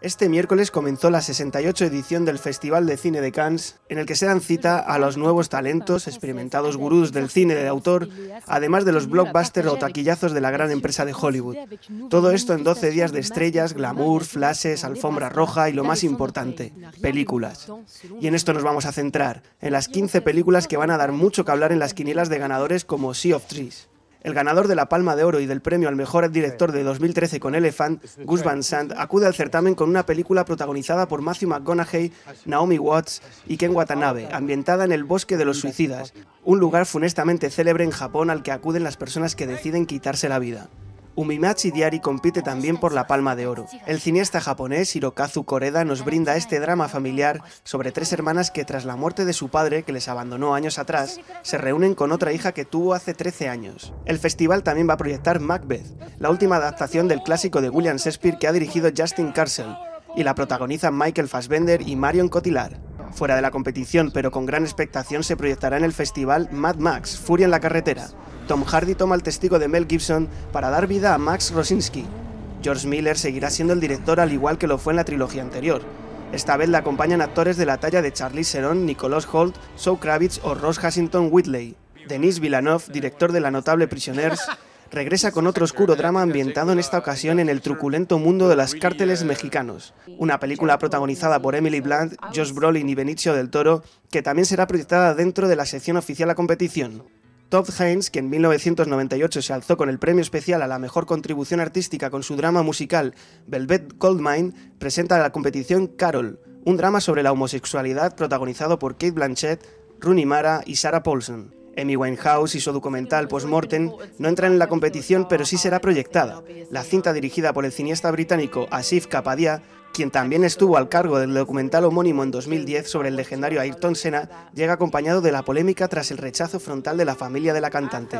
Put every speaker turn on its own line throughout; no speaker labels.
Este miércoles comenzó la 68 edición del Festival de Cine de Cannes, en el que se dan cita a los nuevos talentos, experimentados gurús del cine de autor, además de los blockbusters o taquillazos de la gran empresa de Hollywood. Todo esto en 12 días de estrellas, glamour, flashes, alfombra roja y lo más importante, películas. Y en esto nos vamos a centrar, en las 15 películas que van a dar mucho que hablar en las quinielas de ganadores como Sea of Trees. El ganador de la Palma de Oro y del premio al mejor director de 2013 con Elephant, Gus Van Sant, acude al certamen con una película protagonizada por Matthew McConaughey, Naomi Watts y Ken Watanabe, ah, ambientada en el Bosque de los Suicidas, un lugar funestamente célebre en Japón al que acuden las personas que deciden quitarse la vida. Umimachi Diari compite también por la Palma de Oro. El cineasta japonés Hirokazu Koreda nos brinda este drama familiar sobre tres hermanas que tras la muerte de su padre, que les abandonó años atrás, se reúnen con otra hija que tuvo hace 13 años. El festival también va a proyectar Macbeth, la última adaptación del clásico de William Shakespeare que ha dirigido Justin Carcel, y la protagonizan Michael Fassbender y Marion Cotillard. Fuera de la competición, pero con gran expectación, se proyectará en el festival Mad Max, Furia en la carretera. Tom Hardy toma el testigo de Mel Gibson para dar vida a Max Rosinski. George Miller seguirá siendo el director al igual que lo fue en la trilogía anterior. Esta vez la acompañan actores de la talla de Charlie Theron, Nicolas Holt, Zoe Kravitz o Ross Hassington Whitley. Denis Villeneuve, director de La Notable Prisoners, regresa con otro oscuro drama ambientado en esta ocasión en el truculento mundo de las cárteles mexicanos. Una película protagonizada por Emily Blunt, Josh Brolin y Benicio del Toro, que también será proyectada dentro de la sección oficial a competición. Todd Haynes, que en 1998 se alzó con el premio especial a la mejor contribución artística con su drama musical Velvet Goldmine, presenta la competición Carol, un drama sobre la homosexualidad protagonizado por Kate Blanchett, Rooney Mara y Sarah Paulson. Amy Winehouse y su documental Postmortem no entran en la competición, pero sí será proyectada. La cinta dirigida por el cineasta británico Asif Kapadia, quien también estuvo al cargo del documental homónimo en 2010 sobre el legendario Ayrton Senna, llega acompañado de la polémica tras el rechazo frontal de la familia de la cantante.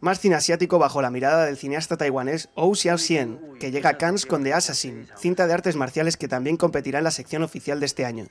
Más cine asiático bajo la mirada del cineasta taiwanés Ou Xiaoxian, que llega a Cannes con The Assassin, cinta de artes marciales que también competirá en la sección oficial de este año.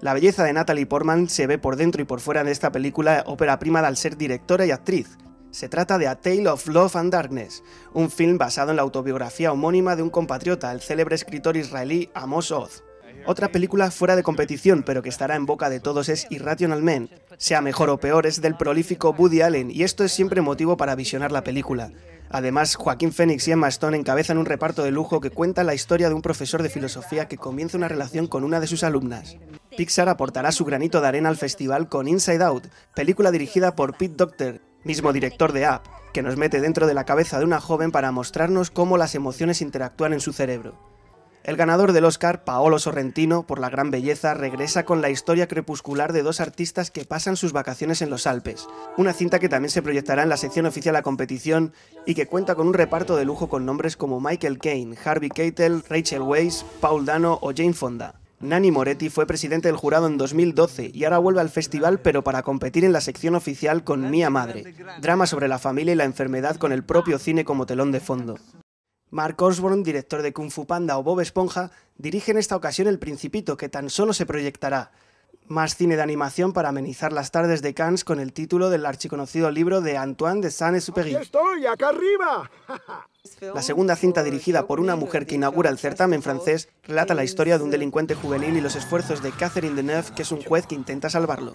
La belleza de Natalie Portman se ve por dentro y por fuera de esta película ópera prima al ser directora y actriz. Se trata de A Tale of Love and Darkness, un film basado en la autobiografía homónima de un compatriota, el célebre escritor israelí Amos Oz. Otra película fuera de competición, pero que estará en boca de todos, es Irrational Men. Sea mejor o peor, es del prolífico Woody Allen, y esto es siempre motivo para visionar la película. Además, Joaquín Phoenix y Emma Stone encabezan un reparto de lujo que cuenta la historia de un profesor de filosofía que comienza una relación con una de sus alumnas. Pixar aportará su granito de arena al festival con Inside Out, película dirigida por Pete Docter, mismo director de App, que nos mete dentro de la cabeza de una joven para mostrarnos cómo las emociones interactúan en su cerebro. El ganador del Oscar, Paolo Sorrentino, por la gran belleza, regresa con la historia crepuscular de dos artistas que pasan sus vacaciones en los Alpes. Una cinta que también se proyectará en la sección oficial a competición y que cuenta con un reparto de lujo con nombres como Michael Caine, Harvey Keitel, Rachel Weisz, Paul Dano o Jane Fonda. Nani Moretti fue presidente del jurado en 2012 y ahora vuelve al festival pero para competir en la sección oficial con Mía Madre, drama sobre la familia y la enfermedad con el propio cine como telón de fondo. Mark Osborne, director de Kung Fu Panda o Bob Esponja, dirige en esta ocasión El Principito, que tan solo se proyectará. Más cine de animación para amenizar las tardes de Cannes con el título del archiconocido libro de Antoine de Saint-Exupéry. estoy, acá arriba! La segunda cinta dirigida por una mujer que inaugura el certamen francés relata la historia de un delincuente juvenil y los esfuerzos de Catherine Deneuve, que es un juez que intenta salvarlo.